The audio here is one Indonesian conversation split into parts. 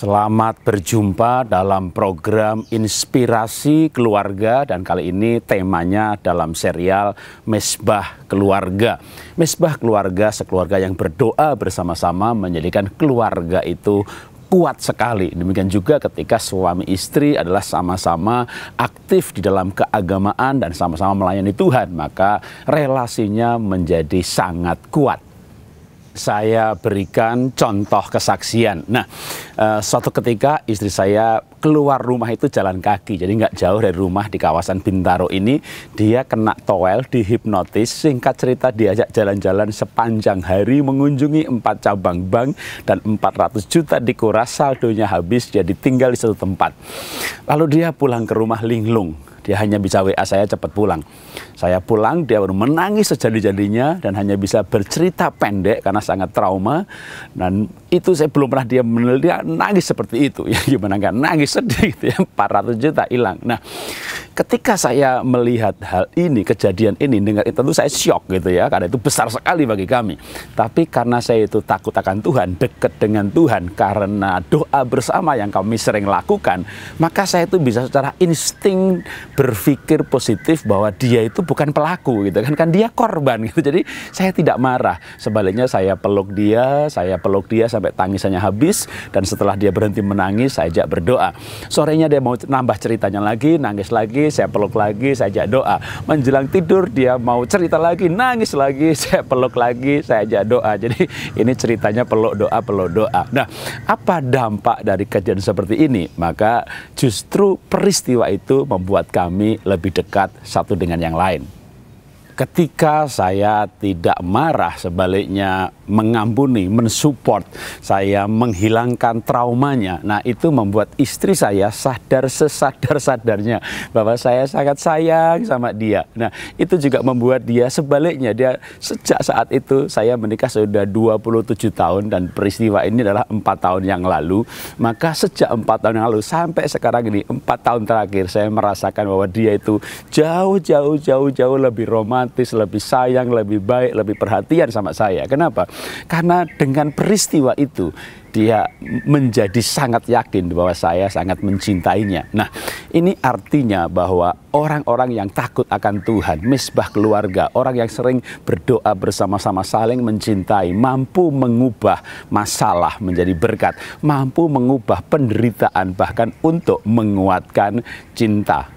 Selamat berjumpa dalam program Inspirasi Keluarga dan kali ini temanya dalam serial Mesbah Keluarga. Mesbah Keluarga sekeluarga yang berdoa bersama-sama menjadikan keluarga itu kuat sekali. Demikian juga ketika suami istri adalah sama-sama aktif di dalam keagamaan dan sama-sama melayani Tuhan, maka relasinya menjadi sangat kuat saya berikan contoh kesaksian. Nah, eh, suatu ketika istri saya keluar rumah itu jalan kaki, jadi nggak jauh dari rumah di kawasan Bintaro ini, dia kena toel, dihipnotis, singkat cerita diajak jalan-jalan sepanjang hari mengunjungi empat cabang bank dan 400 juta dikuras saldonya habis, jadi tinggal di satu tempat. Lalu dia pulang ke rumah linglung dia hanya bisa WA saya cepat pulang. Saya pulang, dia baru menangis sejadi-jadinya dan hanya bisa bercerita pendek karena sangat trauma. Dan itu saya belum pernah dia meneliti nangis seperti itu. Ya gimana enggak nangis sedih gitu ya 400 juta hilang. Nah, ketika saya melihat hal ini, kejadian ini dengar tentu saya shock gitu ya karena itu besar sekali bagi kami. Tapi karena saya itu takut akan Tuhan, dekat dengan Tuhan karena doa bersama yang kami sering lakukan, maka saya itu bisa secara insting berpikir positif bahwa dia itu bukan pelaku gitu kan kan dia korban gitu jadi saya tidak marah sebaliknya saya peluk dia saya peluk dia sampai tangisannya habis dan setelah dia berhenti menangis saya ajak berdoa sorenya dia mau nambah ceritanya lagi nangis lagi saya peluk lagi saya ajak doa menjelang tidur dia mau cerita lagi nangis lagi saya peluk lagi saya ajak doa jadi ini ceritanya peluk doa peluk doa nah apa dampak dari kejadian seperti ini maka justru peristiwa itu membuat kami memahami lebih dekat satu dengan yang lain ketika saya tidak marah sebaliknya mengampuni, mensupport, saya menghilangkan traumanya. Nah, itu membuat istri saya sadar sesadar-sadarnya bahwa saya sangat sayang sama dia. Nah, itu juga membuat dia sebaliknya dia sejak saat itu saya menikah sudah 27 tahun dan peristiwa ini adalah empat tahun yang lalu. Maka sejak empat tahun yang lalu sampai sekarang ini empat tahun terakhir saya merasakan bahwa dia itu jauh jauh jauh jauh lebih romantis romantis, lebih sayang, lebih baik, lebih perhatian sama saya. Kenapa? Karena dengan peristiwa itu dia menjadi sangat yakin bahwa saya sangat mencintainya. Nah, ini artinya bahwa orang-orang yang takut akan Tuhan, misbah keluarga, orang yang sering berdoa bersama-sama saling mencintai, mampu mengubah masalah menjadi berkat, mampu mengubah penderitaan bahkan untuk menguatkan cinta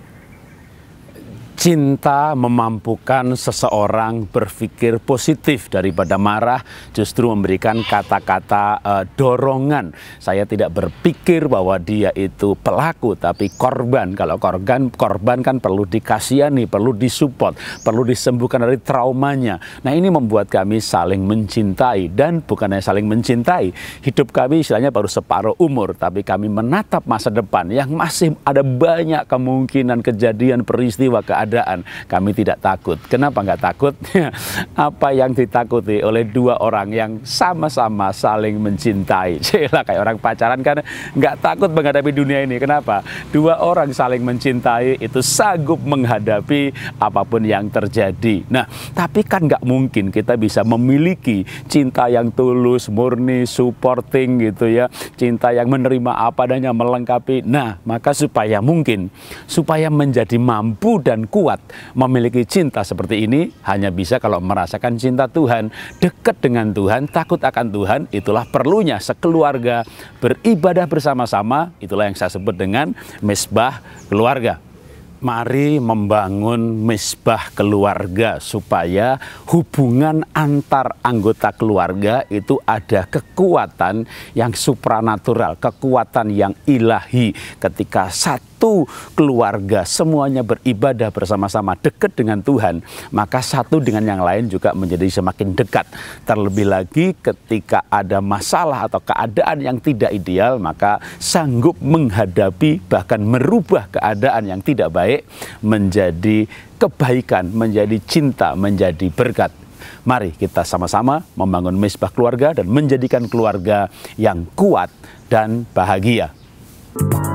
Cinta memampukan seseorang berpikir positif daripada marah, justru memberikan kata-kata e, dorongan. Saya tidak berpikir bahwa dia itu pelaku, tapi korban. Kalau korban, korban kan perlu dikasihani, perlu disupport, perlu disembuhkan dari traumanya. Nah ini membuat kami saling mencintai dan bukan hanya saling mencintai, hidup kami istilahnya baru separuh umur, tapi kami menatap masa depan yang masih ada banyak kemungkinan kejadian peristiwa keadaan keberadaan kami tidak takut. Kenapa nggak takut? Apa yang ditakuti oleh dua orang yang sama-sama saling mencintai. Cila kayak orang pacaran kan nggak takut menghadapi dunia ini. Kenapa? Dua orang saling mencintai itu sanggup menghadapi apapun yang terjadi. Nah, tapi kan nggak mungkin kita bisa memiliki cinta yang tulus, murni, supporting gitu ya. Cinta yang menerima apa adanya, melengkapi. Nah, maka supaya mungkin, supaya menjadi mampu dan kuat kuat memiliki cinta seperti ini hanya bisa kalau merasakan cinta Tuhan, dekat dengan Tuhan, takut akan Tuhan, itulah perlunya sekeluarga beribadah bersama-sama, itulah yang saya sebut dengan mesbah keluarga. Mari membangun misbah keluarga supaya hubungan antar anggota keluarga itu ada kekuatan yang supranatural, kekuatan yang ilahi ketika satu satu keluarga semuanya beribadah bersama-sama dekat dengan Tuhan, maka satu dengan yang lain juga menjadi semakin dekat. Terlebih lagi ketika ada masalah atau keadaan yang tidak ideal, maka sanggup menghadapi bahkan merubah keadaan yang tidak baik menjadi kebaikan, menjadi cinta, menjadi berkat. Mari kita sama-sama membangun misbah keluarga dan menjadikan keluarga yang kuat dan bahagia. Musik